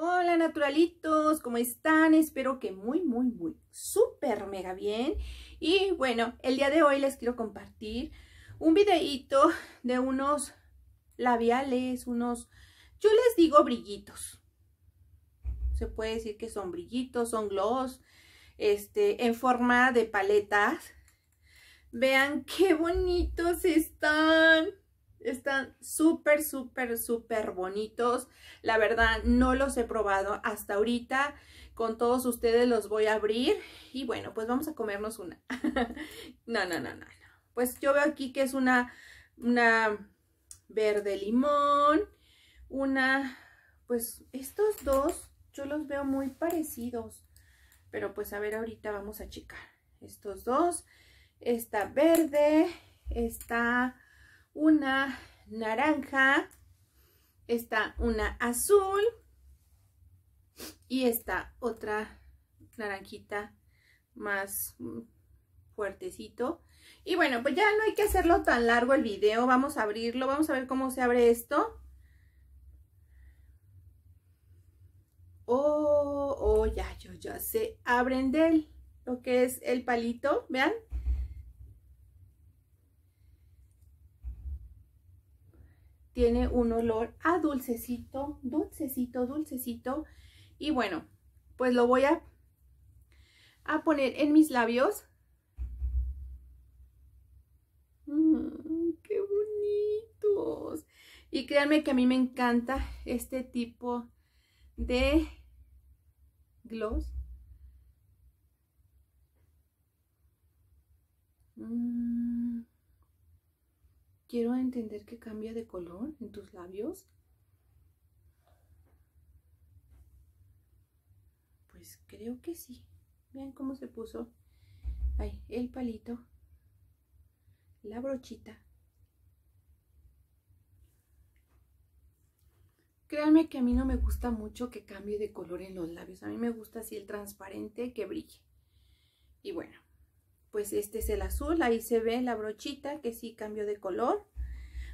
Hola naturalitos, ¿cómo están? Espero que muy, muy, muy, súper mega bien. Y bueno, el día de hoy les quiero compartir un videíto de unos labiales, unos, yo les digo brillitos. Se puede decir que son brillitos, son gloss, este, en forma de paletas. Vean qué bonitos están. Están súper, súper, súper bonitos. La verdad, no los he probado hasta ahorita. Con todos ustedes los voy a abrir. Y bueno, pues vamos a comernos una. no, no, no, no, Pues yo veo aquí que es una, una verde limón. Una, pues estos dos yo los veo muy parecidos. Pero pues a ver, ahorita vamos a checar. Estos dos. Esta verde. Esta una naranja, está una azul y está otra naranjita más fuertecito. Y bueno, pues ya no hay que hacerlo tan largo el video, vamos a abrirlo, vamos a ver cómo se abre esto. Oh, oh, ya, yo ya se abren de lo que es el palito, vean. tiene un olor a dulcecito, dulcecito, dulcecito. Y bueno, pues lo voy a, poner en mis labios. Mm, ¡Qué bonitos! Y créanme que a mí me encanta este tipo de gloss. ¡Mmm! Quiero entender que cambia de color en tus labios. Pues creo que sí. Vean cómo se puso ahí el palito, la brochita. Créanme que a mí no me gusta mucho que cambie de color en los labios. A mí me gusta así el transparente que brille. Y bueno, pues este es el azul, ahí se ve la brochita que sí cambió de color.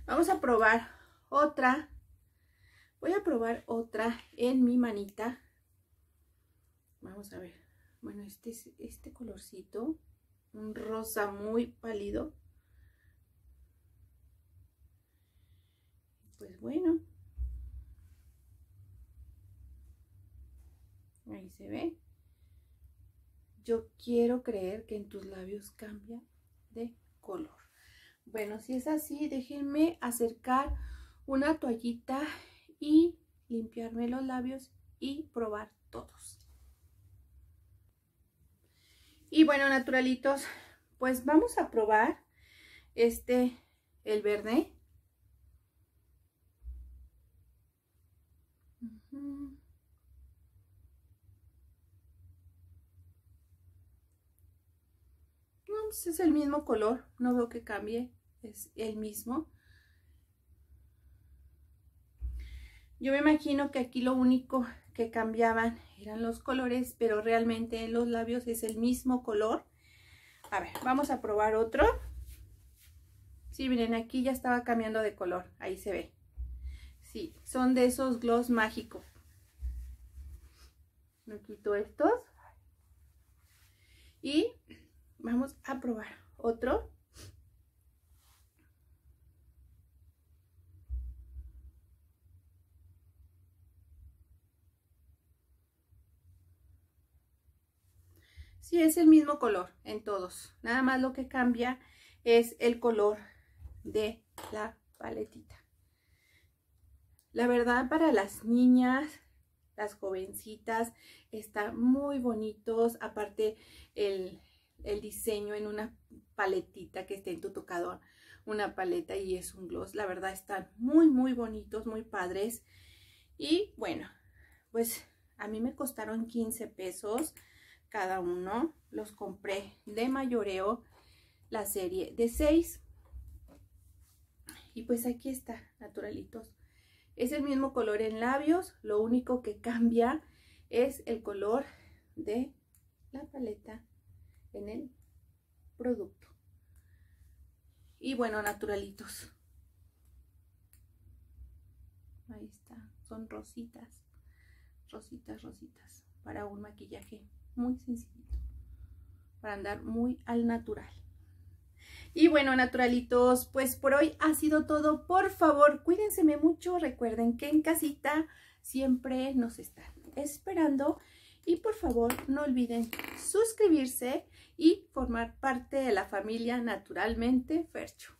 Vamos a probar otra, voy a probar otra en mi manita. Vamos a ver, bueno, este es este colorcito, un rosa muy pálido. Pues bueno, ahí se ve. Yo quiero creer que en tus labios cambia de color. Bueno, si es así, déjenme acercar una toallita y limpiarme los labios y probar todos. Y bueno, naturalitos, pues vamos a probar este, el verde. Pues, es el mismo color, no veo que cambie, es el mismo. Yo me imagino que aquí lo único que cambiaban eran los colores, pero realmente en los labios es el mismo color. A ver, vamos a probar otro. Sí, miren, aquí ya estaba cambiando de color, ahí se ve. Sí, son de esos gloss mágicos. Me quito estos. Y Vamos a probar otro. Sí, es el mismo color en todos. Nada más lo que cambia es el color de la paletita. La verdad para las niñas, las jovencitas, están muy bonitos. Aparte el, el diseño en una paletita que esté en tu tocador, una paleta y es un gloss. La verdad están muy, muy bonitos, muy padres. Y bueno, pues a mí me costaron 15 pesos cada uno. Los compré de mayoreo la serie de 6. Y pues aquí está, naturalitos. Es el mismo color en labios, lo único que cambia es el color de la paleta en el producto. Y bueno, naturalitos. Ahí está, son rositas, rositas, rositas, para un maquillaje muy sencillito, para andar muy al natural. Y bueno, naturalitos, pues por hoy ha sido todo. Por favor, cuídense mucho. Recuerden que en casita siempre nos están esperando. Y por favor, no olviden suscribirse y formar parte de la familia Naturalmente Fercho.